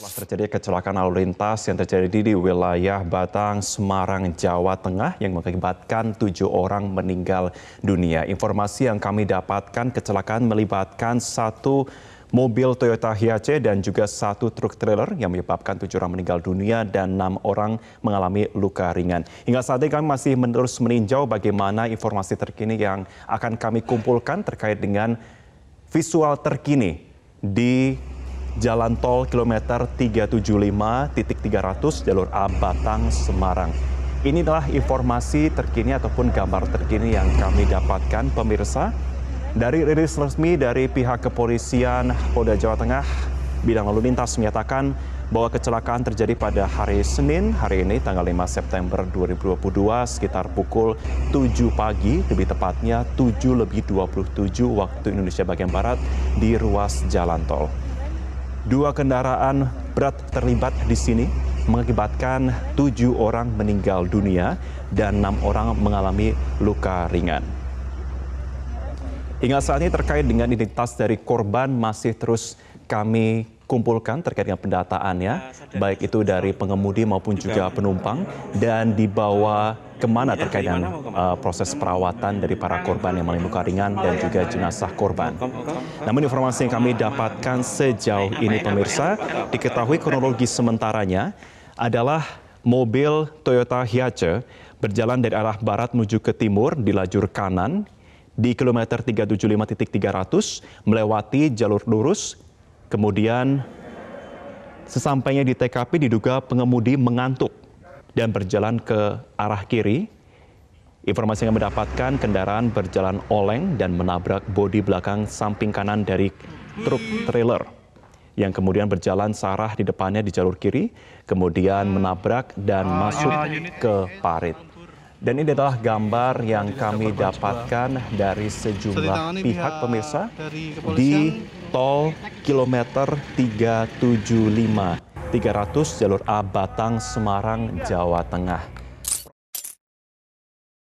Setelah terjadi kecelakaan lalu lintas yang terjadi di wilayah Batang, Semarang, Jawa Tengah yang mengakibatkan tujuh orang meninggal dunia. Informasi yang kami dapatkan kecelakaan melibatkan satu mobil Toyota Hiace dan juga satu truk trailer yang menyebabkan tujuh orang meninggal dunia dan enam orang mengalami luka ringan. Hingga saat ini kami masih terus meninjau bagaimana informasi terkini yang akan kami kumpulkan terkait dengan visual terkini di Jalan Tol Kilometer 375.300 Jalur A Batang, Semarang. Inilah informasi terkini ataupun gambar terkini yang kami dapatkan pemirsa dari rilis resmi dari pihak kepolisian Polda Jawa Tengah bidang lalu lintas menyatakan bahwa kecelakaan terjadi pada hari Senin hari ini tanggal 5 September 2022 sekitar pukul 7 pagi lebih tepatnya 7 lebih 27 waktu Indonesia bagian Barat di ruas jalan tol. Dua kendaraan berat terlibat di sini mengakibatkan tujuh orang meninggal dunia dan enam orang mengalami luka ringan. Hingga saat ini terkait dengan identitas dari korban masih terus kami kumpulkan terkait dengan pendataannya, ya, baik itu dari pengemudi maupun juga penumpang, dan dibawa kemana iya, terkait dengan uh, proses perawatan dari para korban yang mengalami luka ringan dan juga jenazah korban. Namun informasi yang kami dapatkan sejauh ini pemirsa, diketahui kronologi sementaranya adalah mobil Toyota Hiace berjalan dari arah barat menuju ke timur di lajur kanan di kilometer 375.300 melewati jalur lurus kemudian sesampainya di TKP diduga pengemudi mengantuk dan berjalan ke arah kiri. Informasi yang mendapatkan kendaraan berjalan oleng dan menabrak bodi belakang samping kanan dari truk trailer yang kemudian berjalan searah di depannya di jalur kiri, kemudian menabrak dan ah, masuk ke parit. Dan ini adalah gambar yang kami dapatkan dari sejumlah pihak pemirsa di tol kilometer 375 300 jalur A Batang Semarang Jawa Tengah